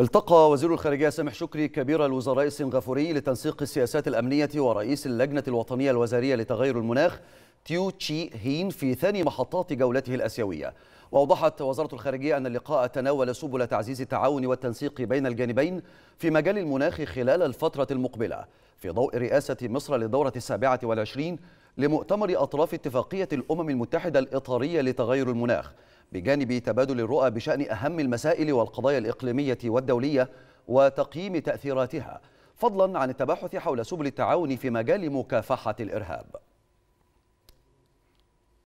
التقى وزير الخارجية سامح شكري كبير الوزراء السنغافوري لتنسيق السياسات الأمنية ورئيس اللجنة الوطنية الوزارية لتغير المناخ تيو تشي هين في ثاني محطات جولته الأسيوية وأوضحت وزارة الخارجية أن اللقاء تناول سبل تعزيز التعاون والتنسيق بين الجانبين في مجال المناخ خلال الفترة المقبلة في ضوء رئاسة مصر للدورة السابعة والعشرين لمؤتمر أطراف اتفاقية الأمم المتحدة الإطارية لتغير المناخ بجانب تبادل الرؤى بشأن أهم المسائل والقضايا الإقليمية والدولية وتقييم تأثيراتها فضلا عن التباحث حول سبل التعاون في مجال مكافحة الإرهاب